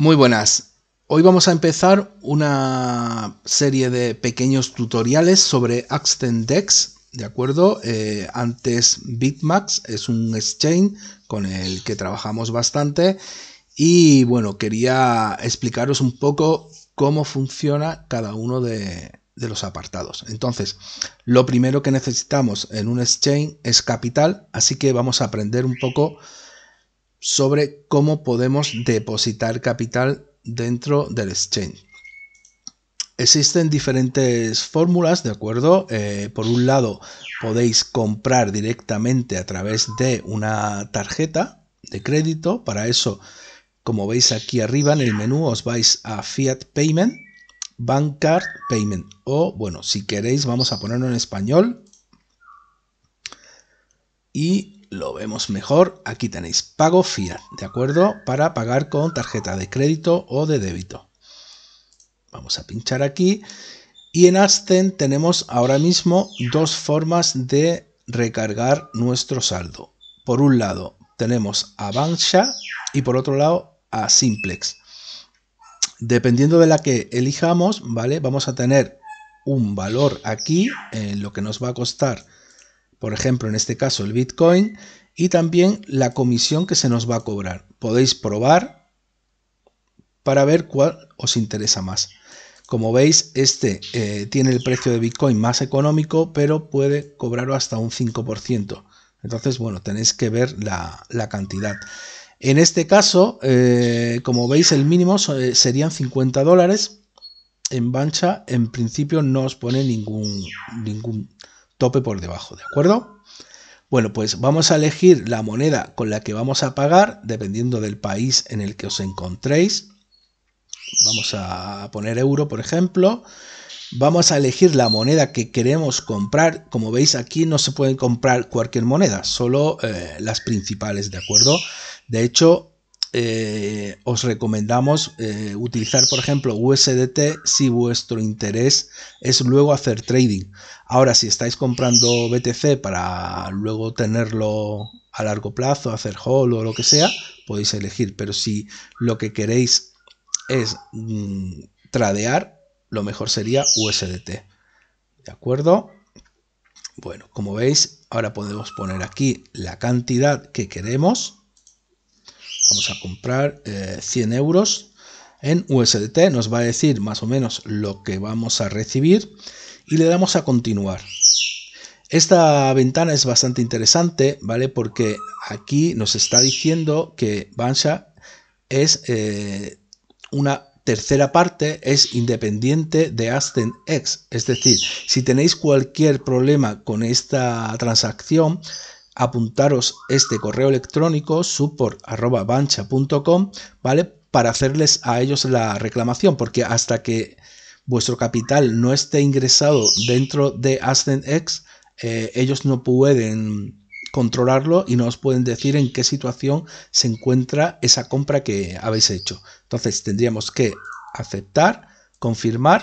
Muy buenas. Hoy vamos a empezar una serie de pequeños tutoriales sobre Axtendex, ¿de acuerdo? Eh, antes Bitmax es un exchange con el que trabajamos bastante y bueno, quería explicaros un poco cómo funciona cada uno de los apartados. Entonces, lo primero que necesitamos en un exchange es capital, así que vamos a aprender un poco sobre cómo podemos depositar capital dentro del exchange. Existen diferentes fórmulas, ¿de acuerdo? Eh, por un lado, podéis comprar directamente a través de una tarjeta de crédito. Para eso, como veis aquí arriba en el menú, os vais a Fiat Payment, Bank Card Payment. O, bueno, si queréis, vamos a ponerlo en español. Y lo vemos mejor, aquí tenéis pago fiat, ¿de acuerdo? Para pagar con tarjeta de crédito o de débito. Vamos a pinchar aquí. Y en Ascend tenemos ahora mismo dos formas de recargar nuestro saldo. Por un lado tenemos a y por otro lado a Simplex. Dependiendo de la que elijamos, ¿vale? Vamos a tener un valor aquí en lo que nos va a costar por ejemplo en este caso el Bitcoin, y también la comisión que se nos va a cobrar. Podéis probar para ver cuál os interesa más. Como veis, este eh, tiene el precio de Bitcoin más económico, pero puede cobrar hasta un 5%. Entonces, bueno, tenéis que ver la, cantidad. En este caso, eh, como veis, el mínimo eh, serían 50 dólares. En Bancha, en principio, no os pone ningún, ningún tope por debajo, ¿de acuerdo? Bueno, pues vamos a elegir la moneda con la que vamos a pagar, dependiendo del país en el que os encontréis. Vamos a poner euro, por ejemplo. Vamos a elegir la moneda que queremos comprar. Como veis aquí no se pueden comprar cualquier moneda, solo eh, las principales, ¿de acuerdo? De hecho, eh, os recomendamos eh, utilizar, por ejemplo, USDT si vuestro interés es luego hacer trading. Ahora, si estáis comprando BTC para luego tenerlo a largo plazo, hacer hold o lo que sea, podéis elegir. Pero si lo que queréis es mm, tradear, lo mejor sería USDT. ¿De acuerdo? Bueno, como veis, ahora podemos poner aquí la cantidad que queremos Vamos a comprar 100 eh, euros en USDT, nos va a decir más o menos lo que vamos a recibir y le damos a continuar. Esta ventana es bastante interesante, ¿vale? Porque aquí nos está diciendo que Bansha es eh, una tercera parte, es independiente de Ascend X. Es decir, si tenéis cualquier problema con esta transacción, apuntaros este correo electrónico support.bancha.com, ¿vale? Para hacerles a ellos la reclamación, porque hasta que vuestro capital no esté ingresado dentro de AscendX, eh, ellos no pueden controlarlo y no os pueden decir en qué situación se encuentra esa compra que habéis hecho. Entonces tendríamos que aceptar, confirmar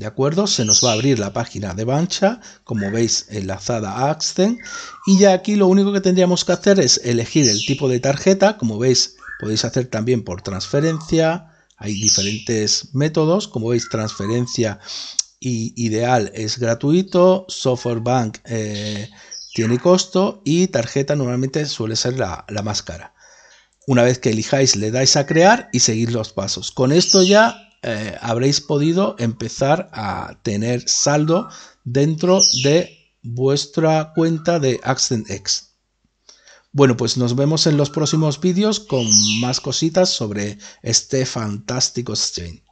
¿De acuerdo? Se nos va a abrir la página de Bancha, como veis enlazada a Accent. Y ya aquí lo único que tendríamos que hacer es elegir el tipo de tarjeta. Como veis, podéis hacer también por transferencia. Hay diferentes métodos. Como veis, transferencia ideal es gratuito. Software Bank eh, tiene costo. Y tarjeta normalmente suele ser la, la más cara. Una vez que elijáis, le dais a crear y seguís los pasos. Con esto ya eh, habréis podido empezar a tener saldo dentro de vuestra cuenta de AccentX. Bueno, pues nos vemos en los próximos vídeos con más cositas sobre este fantástico exchange.